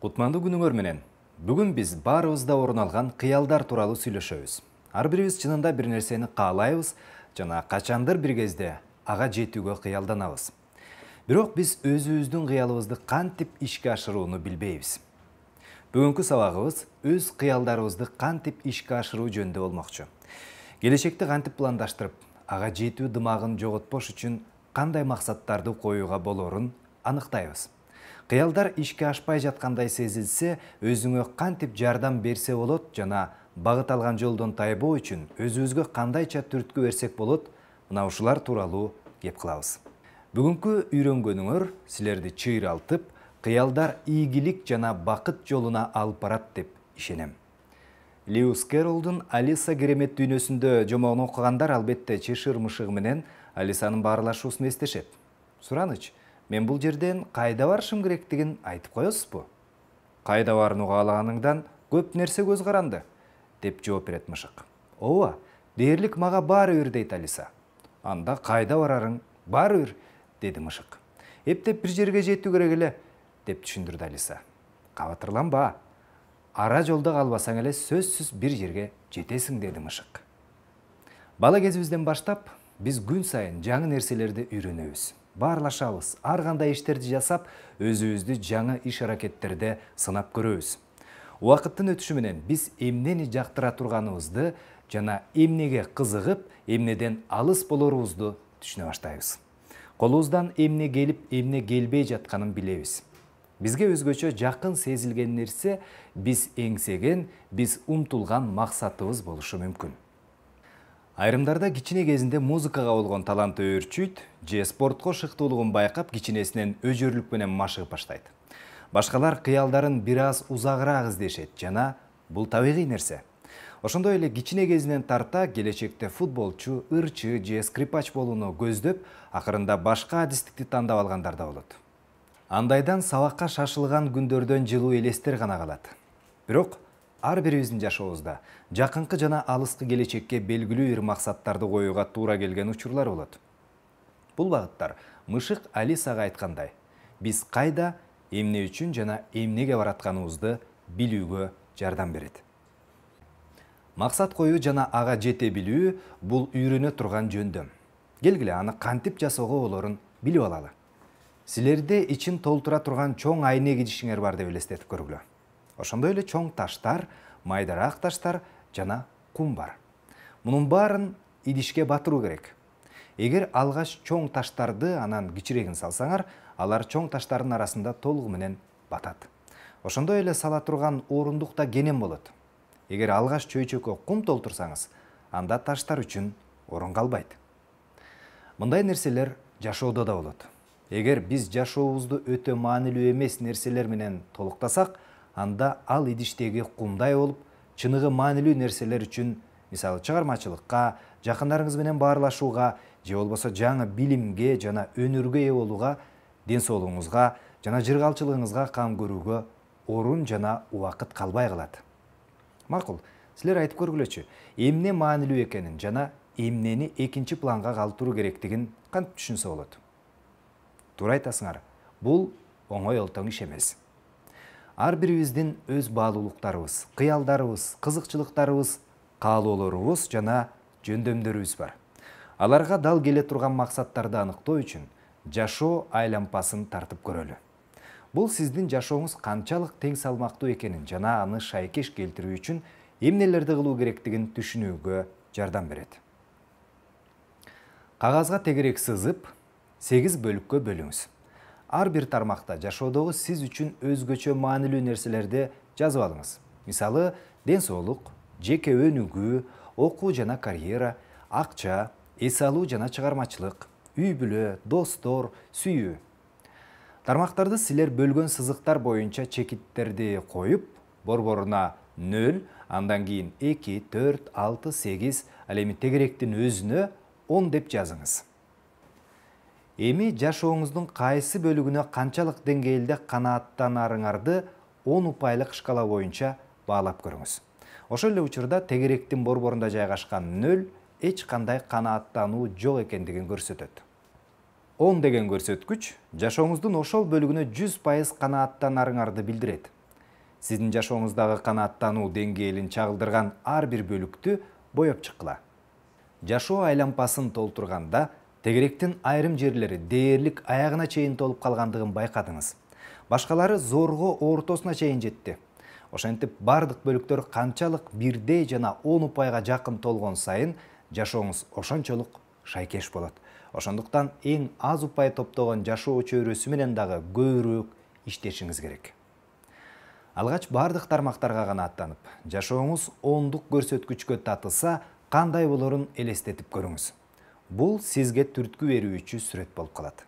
кутмандуу күнүңөр менен бүгүн биз баарыбызда орун алган кыялдар тууралуу сүйлөшөбүз ар бирибиз чынында бир нерсени каалайбыз жана качандыр бир кезде ага жетүүгө кыялданабыз бирок биз өзүбүздүн кыялыбызды кантип ишке ашырууну билбейбиз бүгүнкү сабагыбыз өз кыялдарыбызды кантип ишке ашыруу жөнүндө болмокчу келечекти кантип пландаштырып ага жетүү дымагын жоготпош үчүн кандай максаттарды коюуга болорун аныктайбыз кыялдар ишке ашпай жаткандай сезилсе өзүңө кантип жардам берсе болот жана багыт алган жолдон тайбоо үчүн өзүбүзгө кандайча түрткү берсек болот мына ушулар тууралуу кеп кылабыз бүгүнкү үйрөнгөнүңөр силерди чыйралтып кыялдар ийгилик жана бакыт жолуна алып барат деп ишенем лиус кэролдун алиса керемет дүйнөсүндө жомогун окугандар албетте чышыр мышыгы менен алисанын баарлашуусун эстешет сураныч мен бұл жерден қайда барышым керектігін айтып қоясыз бұ қайда барыны көп нәрсе көз қаранды деп жооп береді мышық ооба дерлік маға бәрібір дейді алиса анда қайда барарың бәрібір деді мышық ептеп бір жерге жету керек еле деп түшіндірді алиса қабатырланба ара жолда қалбасаң әлі сөзсіз бір жерге жетесің деді мышық бала кезімізден баштап біз күн сайын жаңы нәрселерді үйренеміз барлашабыз ар кандай иштерди жасап өзүбүздү жаңы иш аракеттерде сынап көрөбүз убакыттын өтүшү менен биз эмнени жактыра турганыбызды жана эмнеге кызыгып эмнеден алыс болорубузду түшүнө баштайбыз колубуздан эмне келип эмне келбей жатканын билебиз бизге өзгөчө жакын сезилген нерсе биз эңсеген биз умтулган максатыбыз болушу мүмкүн айрымдарда кичине кезинде музыкага болгон таланты өөрчүйт же спортко шыктуулугун байкап кичинесинен өжөрлүк менен машыгып баштайт башкалар кыялдарын бир аз узагыраак издешет жана бул табигый нерсе ошондой эле кичине кезинен тарта келечекте футболчу ырчы же скрипач болууну көздөп акырында башка адистикти тандап алгандар да болот андайдан сабакка шашылган күндөрдөн жылуу элестер гана калат бирок ар бирибиздин жашообузда жакынкы жана алыскы келечекке белгилүү бир максаттарды коюуга туура келген учурлар болот бул багыттар мышык али саға айткандай биз кайда эмне үчүн жана эмнеге баратканыбызды билүүгө жардам берет максат коюу жана ага жете билүү бул үйрөнө турган жөндөм келгиле аны кантип жасоого болорун билип алалы силерде ичин толтура турган чоң айнек идишиңер бар деп элестетип көргүлө ошондой эле чоң таштар майдараак таштар жана кум бар мунун баарын идишке батыруу керек эгер алгач чоң таштарды анан кичирегин салсаңар алар чоң таштардын арасында толугу менен батат ошондой эле сала турган орундук да кенем болот эгер алгач чөйчөккө кум толтурсаңыз анда таштар үчүн орун калбайт мындай нерселер жашоодо да болот эгер биз жашообузду өтө маанилүү эмес нерселер менен толуктасак анда ал идиштеги кумдай болуп чыныгы маанилүү нерселер үчүн мисалы чыгармачылыкка жакындарыңыз менен баарлашууга же болбосо жаңы билимге жана өнөргө ээ болууга ден соолугуңузга жана жыргалчылыгыңызга кам көрүүгө орун жана убакыт калбай калат макул силер айтып көргүлөчү эмне маанилүү экенин жана эмнени экинчи планга калтыруу керектигин кантип түшүнсө болот туура айтасыңар бул оңой олтоң иш эмес ар бирибиздин өз баалуулуктарыбыз кыялдарыбыз кызыкчылыктарыбыз каалоолорубуз жана жөндөмдөрүбүз бар аларга дал келе турган максаттарды аныктоо үчүн жашоо айлампасын тартып көрөлү бул сиздин жашооңуз канчалык тең салмактуу экенин жана аны шайкеш келтирүү үчүн эмнелерди кылуу керектигин түшүнүүгө жардам берет кагазга тегерек сызып сегиз бөлүккө бөлүңүз ар бир тармакта жашоодогу сиз үчүн өзгөчө маанилүү нерселерди жазып алыңыз мисалы ден соолук жеке өнүгүү окуу жана карьера акча эс алуу жана чыгармачылык үй бүлө достор сүйүү тармактарды силер бөлгөн сызыктар боюнча чекиттерди коюп борборуна нөл андан кийин эки төрт алты сегиз ал эми тегеректин өзүнө он деп жазыңыз эми жашооңуздун кайсы бөлүгүнө канчалык деңгээлде канааттанарыңарды он упайлык шкала боюнча баалап көрүңүз ошол эле учурда тегеректин борборунда жайгашкан нөл эч кандай канааттануу жок экендигин көрсөтөт он деген көрсөткүч жашооңуздун ошол бөлүгүнө жүз пайыз канааттанарыңарды билдирет сиздин жашооңуздагы канааттануу деңгээлин чагылдырган ар бир бөлүктү боеп чыккыла жашоо айлампасын толтурганда тегеректин айрым жерлери дээрлик аягына чейин толуп калгандыгын байкадыңыз башкалары зорго ортосуна чейин жетти ошентип бардык бөлүктөр канчалык бирдей жана он упайга жакын толгон сайын жашооңуз ошончолук шайкеш болот ошондуктан эң аз упай топтогон жашоо чөйрөсү менен дагы көбүрөөк иштешиңиз керек алгач бардык тармактарга гана аттанып, жашооңуз ондук көрсөткүчкө татыса кандай болорун элестетип көрүңүз Бұл сізге түрткү берүүчү сүрөт сүрет болып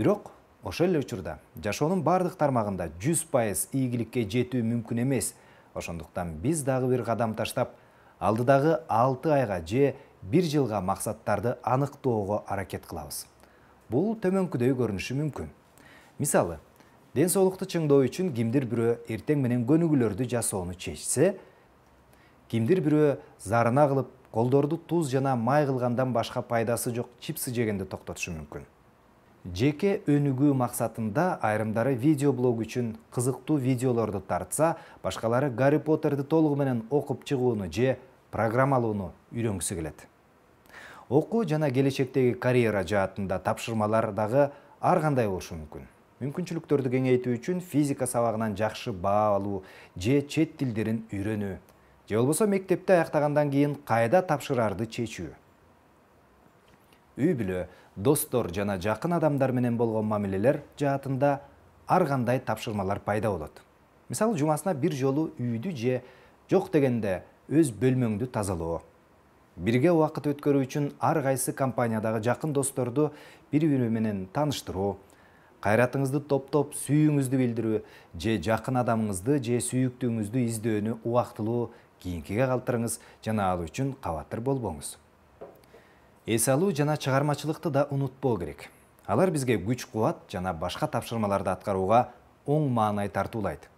бирок ошол эле учурда жашоның бардық тармағында жүз пайыз ийгиликке жетүү мүмкін емес, ошондуктан биз дагы бир кадам таштап алдыдагы 6 айға же бир жылга максаттарды аныктоого аракет Бұл бул төмөнкүдөй көрүнүшү мүмкін. мисалы ден солықты чыңдоо үчүн кимдир бирөө эртең менен көнүгүүлөрдү жасоону чечсе кимдир бирөө зарына кылып колдорду туз жана май кылгандан башка пайдасы жок чипсы жегенди токтотушу мүмкүн жеке өнүгүү максатында айрымдары видео блог үчүн кызыктуу видеолорду тартса башкалары гарри поттерди толугу менен окуп чыгууну же программалоону үйрөнгүсү келет окуу жана келечектеги карьера жаатында тапшырмалар дагы ар кандай болушу мүмкүн мүмкүнчүлүктөрдү кеңейтүү үчүн физика сабагынан жакшы баа алуу же чет тилдерин үйрөнүү же болбосо мектепти аяктагандан кийин кайда тапшырарды чечүү үй бүлө достор жана жакын адамдар менен болгон мамилелер жаатында ар кандай тапшырмалар пайда болот мисалы жумасына бир жолу үйдү же жок дегенде өз бөлмөңдү тазалоо бирге убакыт өткөрүү үчүн ар кайсы компаниядагы жакын досторду бири бири менен тааныштыруу кайратыңызды топтоп сүйүүңүздү билдирүү же жакын адамыңызды же сүйүктүүңүздү издөөнү убактылуу кийинкиге калтырыңыз жана ал үчүн кабатыр болбоңуз эс алуу жана чыгармачылыкты да унутпоо керек алар бизге күч кубат жана башка тапшырмаларды аткарууга оң маанай тартуулайт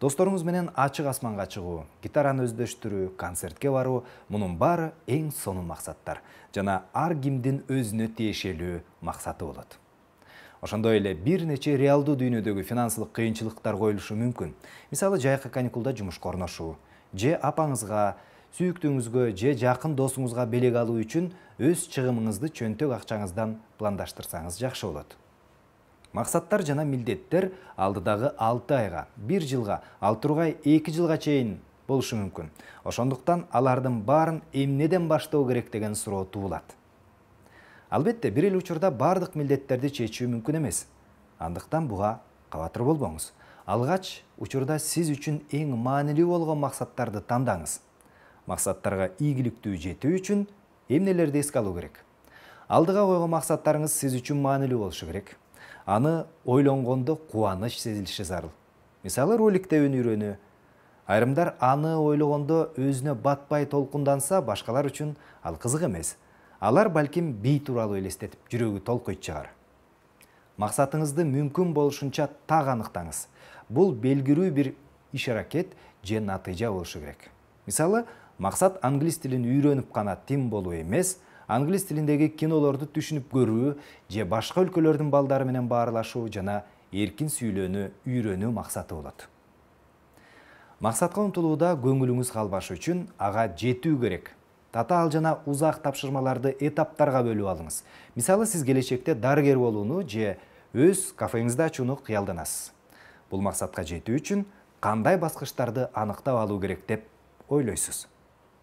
досторуңуз менен ачык асманга чыгуу гитараны өздөштүрүү концертке баруу мунун баары эң сонун максаттар жана ар кимдин өзүнө тиешелүү максаты болот ошондой эле бир нече реалдуу дүйнөдөгү финансылык кыйынчылыктар коюлушу мүмкүн мисалы жайкы каникулда жумушка орношуу же апаңызга сүйүктүүңүзгө же жакын досуңузга белек алуу үчүн өз чыгымыңызды чөнтөк акчаңыздан пландаштырсаңыз жакшы болот максаттар жана милдеттер алдыдагы алты айга бир жылга ал тургай эки жылга чейин болушу мүмкүн ошондуктан алардын баарын эмнеден баштоо керек деген суроо туулат албетте бир эле учурда баардык милдеттерди чечүү мүмкүн эмес андыктан буга кабатыр болбоңуз алгач учурда сиз үчүн эң маанилүү болгон максаттарды тандаңыз максаттарга ийгиликтүү жетүү үчүн эмнелерди эске алуу керек алдыга койгон максаттарыңыз сиз үчүн маанилүү болушу керек аны ойлонгондо кубаныч сезилиши зарыл мисалы роликтеин үйрөнүү айрымдар аны ойлогондо өзүнө батпай толкунданса башкалар үчүн ал кызык эмес алар балким бий тууралуу элестетип жүрөгү толкуйт чыгар максатыңызды мүмкүн болушунча так аныктаңыз бул белгилүү бир иш аракет же натыйжа болушу керек мисалы максат англис тилин үйрөнүп гана тим болуу эмес англис тилиндеги кинолорду түшүнүп көрүү же башка өлкөлөрдүн балдары менен баарлашуу жана эркин сүйлөөнү үйрөнүү максаты болот максатка умтулууда көңүлүңүз калбашы үчүн ага жетүү керек ал жана узак тапшырмаларды этаптарга бөлүп алыңыз мисалы сиз келечекте дарыгер болууну же өз кафеңизди ачууну кыялданасыз бул максатка жетүү үчүн кандай баскычтарды аныктап алуу керек деп ойлойсуз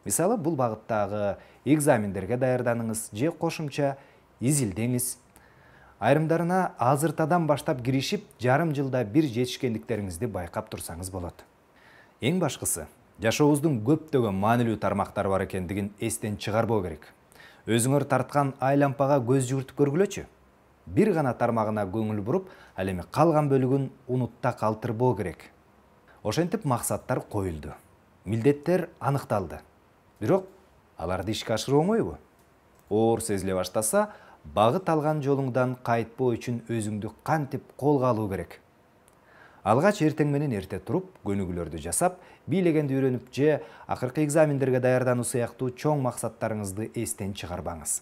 мисалы бул багыттагы экзамендерге даярданыңыз же кошумча изилдеңиз айрымдарына азыртадан баштап киришип жарым жылда бир жетишкендиктериңизди байкап турсаңыз болот эң башкысы жашообуздун көптөгөн маанилүү тармактары бар экендигин эстен чыгарбоо керек өзүңөр тарткан айлампага көз жүгүртүп көргүлөчү бир гана тармагына көңүл буруп ал эми калган бөлүгүн унутта калтырбоо керек ошентип максаттар коюлду милдеттер аныкталды бирок аларды ишке ашыруу оңойбу оор сезиле баштаса багыт алган жолуңдан кайтпоо үчүн өзүңдү кантип колго алуу керек алгач эртең менен эрте туруп көнүгүүлөрдү жасап бийлегенди үйрөнүп же акыркы экзамендерге даярдануу сыяктуу чоң максаттарыңызды эстен чыгарбаңыз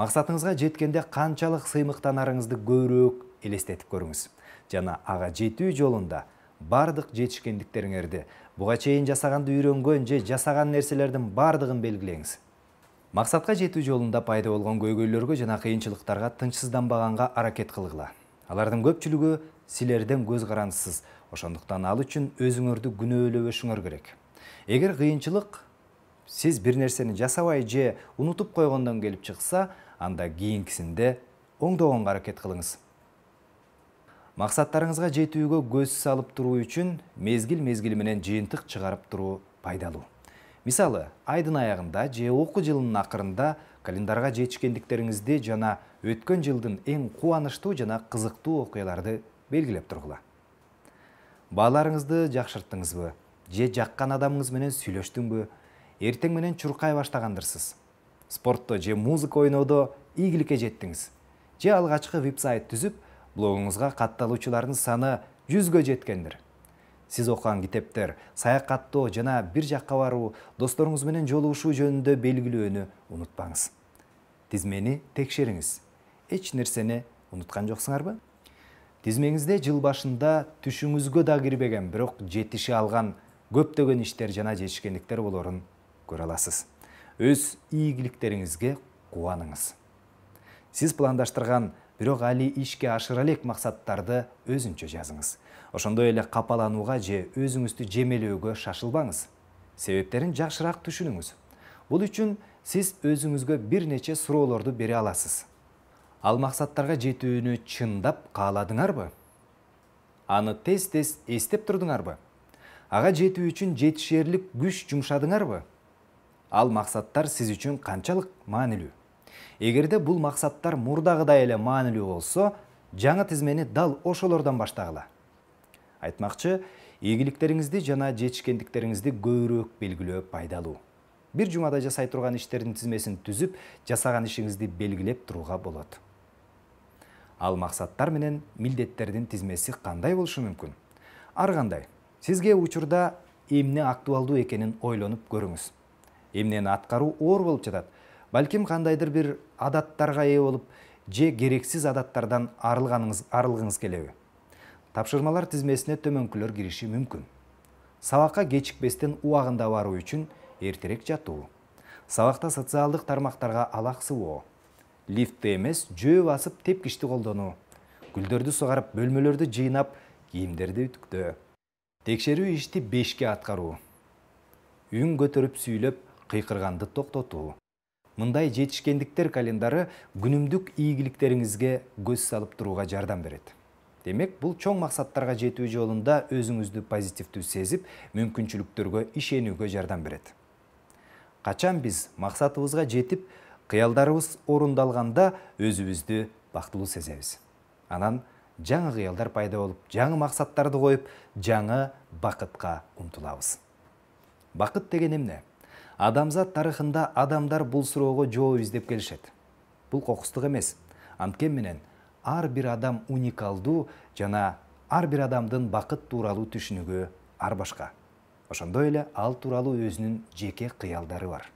максатыңызга жеткенде канчалык сыймыктанарыңызды көбүрөөк элестетип көрүңүз жана ага жетүү жолунда баардык жетишкендиктериңерди буга чейин жасаганды үйрөнгөн же жасаган нерселердин баардыгын белгилеңиз максатка жетүү жолунда пайда болгон көйгөйлөргө жана кыйынчылыктарга тынчсызданбаганга аракет кылгыла алардын көпчүлүгү силерден көз карансыз ошондуктан ал үчүн өзүңөрдү күнөөлөбөшүңөр керек эгер кыйынчылык сиз бир нерсени жасабай же унутуп койгондон келип чыкса анда кийинкисинде оңдогонго аракет кылыңыз максаттарыңызга жетүүгө көз салып туруу үчүн мезгил мезгили менен жыйынтык чыгарып туруу пайдалуу мисалы айдын аягында же окуу жылынын акырында календарга жетишкендиктериңизди жана өткөн жылдын эң кубанычтуу жана кызыктуу окуяларды белгілеп тұрғыла баларыңызды жақшырттыңыз бі же жаққан адамыңыз менен сүйлөштүңбү бі ертең менен чуркай баштагандырсыз спортто же музыка ойноодо ийгиликке жеттиңиз же алгачкы веб-сайт түзүп блогуңузга катталуучулардын саны жүзгө жеткендир сиз окуган китептер саякаттоо жана бир жаққа баруу досторуңуз менен жолугушуу жөнүндө белгилөөнү унутпаңыз тизмени текшериңиз эч нерсени унуткан жоксуңарбы тизмеңизде жыл башында түшіңізгі да кірбеген, бирок жетише алған көптеген іштер жана жетишкендиктер болорун көрө өз ийгиликтериңизге қуаныңыз. Сіз пландаштырған бирок али ішке ашыралек мақсаттарды өзінші жазыңыз ошондой эле қапалануға же өзүңүздү жемелөөгө шашылбаңыз Себептерін жақшырақ түшініңіз. Бұл үчін сіз өзүңүзгө бир нече бере аласыз ал максаттарга жетүүнү чындап кааладыңарбы аны тез тез эстеп турдуңарбы ага жетүү үчүн жетишээрлик күч жумшадыңарбы ал максаттар сиз үчүн канчалык маанилүү эгерде бул максаттар мурдагыдай эле маанилүү болсо жаңы тизмени дал ошолордон баштагыла айтмакчы ийгиликтериңизди жана жетишкендиктериңизди көбүрөөк белгилөө пайдалуу бир жумада жасай турган иштердин тизмесин түзүп жасаган ишиңизди белгилеп турууга болот ал максаттар менен милдеттердин тизмеси кандай болушу мүмкүн ар кандай сизге учурда эмне актуалдуу экенин ойлонуп көрүңүз эмнени аткаруу оор болуп жатат балким кандайдыр бир адаттарга ээ болуп же керексиз адаттардан арылганыңыз арылгыңыз келеби тапшырмалар тизмесине төмөнкүлөр кириши мүмкүн сабакка кечикпестен убагында баруу үчүн эртерээк жатуу сабакта социалдык тармактарга алаксыбоо лифтте эмес жөө басып тепкішті қолдану. гүлдөрдү сугарып бөлмөлөрдү жыйнап кийимдерди үтүктөө текшерүү ишти бешке аткаруу үн көтөрүп сүйлөп кыйкырганды токтотуу мындай жетишкендиктер календары күнүмдүк ийгиликтериңизге көз салып турууга жардам берет демек бул чоң максаттарга жетүү жолунда өзүңүздү позитивдүү сезип мүмкүнчүлүктөргө ишенүүгө жардам берет качан биз максатыбызга жетип кыялдарыбыз орундалганда өзүбүздү бактылуу сезебиз анан жаңы кыялдар пайда болуп жаңы максаттарды коюп жаңы бакытка умтулабыз бакыт деген эмне адамзат тарыхында адамдар бул суроого жооп издеп келишет бул кокустук эмес анткен менен ар бир адам уникалдуу жана ар бир адамдын бакыт тууралуу түшүнүгү ар башка ошондой эле ал тууралуу өзүнүн жеке кыялдары бар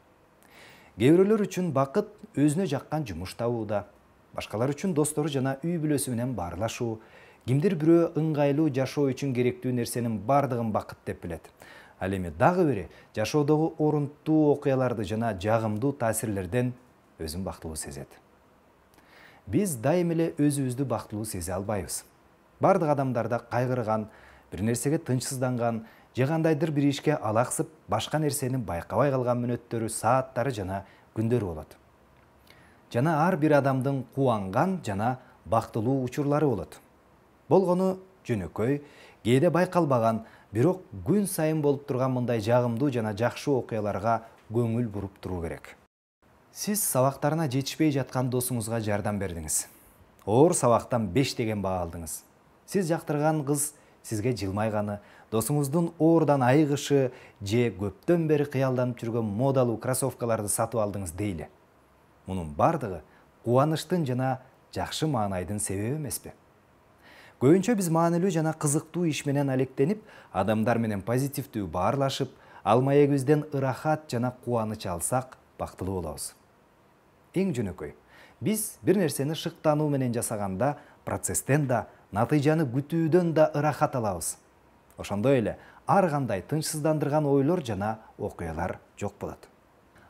кээ үшін бақыт өзіне жаққан жаккан жумуш табууда башкалар үчүн достору жана үй бүлөсү менен баарлашуу кимдир бирөө ыңгайлуу жашоо үчүн керектүү нерсенин бардығын бакыт деп билет ал эми дагы бири жашоодогу оқияларды окуяларды жана жагымдуу таасирлерден өзүн бактылуу сезет биз дайым эле өзүбүздү бактылуу сезе албайбыз бардык адамдарда кайгырган бир нерсеге тынчсызданган же кандайдыр бир ишке алаксып башка нерсени байкабай калган мүнөттөрү сааттары жана күндөрү болот жана ар бир адамдын кубанган жана бактылуу учурлары болот болгону жөнөкөй кээде байкалбаган бирок күн сайын болуп турган мындай жагымдуу жана жакшы окуяларга көңүл буруп туруу керек сиз сабактарына жетишпей жаткан досуңузга жардам бердиңиз оор сабактан беш деген баа алдыңыз сиз жактырган кыз сизге жылмайганы досуңуздун оорудан айыгышы же көптөн бери кыялданып жүргөн модалуу кроссовкаларды сатып алдыңыз дейли мунун баардыгы кубанычтын жана жакшы маанайдын себеби эмеспи көбүнчө биз маанилүү жана кызыктуу иш менен алектенип адамдар менен позитивдүү баарлашып ал маегибизден ырахат жана кубаныч алсак бактылуу болобуз эң жөнөкөй биз бир нерсени шыктануу менен жасаганда процесстен да натыйжаны күтүүдөн да ырахат алабыз ошондой эле ар кандай тынчсыздандырган ойлор жана окуялар жок болот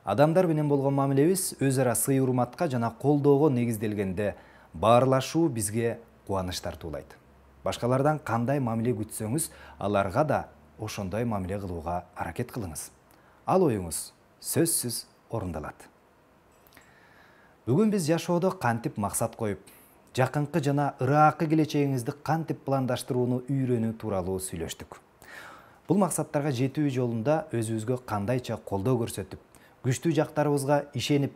адамдар менен болгон мамилебиз өз ара сый урматка жана колдоого негизделгенде баарлашуу бизге кубаныч тартуулайт. башкалардан кандай мамиле күтсөңүз аларга да ошондой мамиле кылууга аракет кылыңыз ал оюңуз сөзсүз орундалат бүгүн биз жашоодо кантип максат коюп жакынкы жана ыраакы келечегиңизди кантип пландаштырууну үйрөнүү тууралуу сүйлөштүк бул максаттарга жетүү жолунда өзүбүзгө кандайча колдоо көрсөтүп күчтүү жактарыбызга ишенип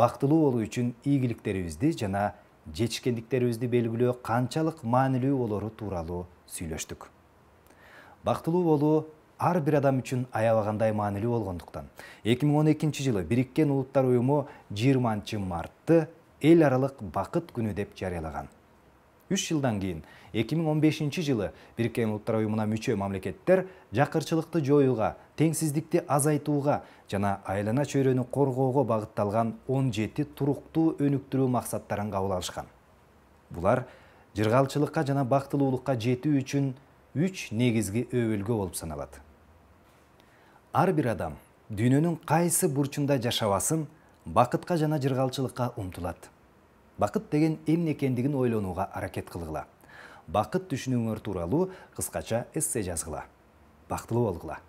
бактылуу болуу үчүн ийгиликтерибизди жана жетишкендиктерибизди белгилөө канчалык маанилүү болору тууралуу сүйлөштүк бактылуу болуу ар бир адам үчүн аябагандай маанилүү болгондуктан эки миң он экинчи жылы бириккен улуттар уюму жыйырманчы мартты эл аралык бакыт күнү деп жарыялаган үч жылдан кийин эки миң он бешинчи жылы бириккен улуттар уюмуна мүчө мамлекеттер жакырчылыкты жоюуга теңсиздикти азайтууга жана айлана чөйрөнү коргоого багытталган он жети туруктуу өнүктүрүү максаттарын кабыл алышкан булар жыргалчылыкка жана бактылуулукка жетүү үчүн үч негизги өбөлгө болуп саналат ар бир адам дүйнөнүн кайсы бурчунда жашабасын бакытка жана жыргалчылыкка умтулат бакыт деген эмне экендигин ойлонууга аракет кылгыла бакыт түшүнүүңөр тууралуу кыскача эссе жазгыла бактылуу болгула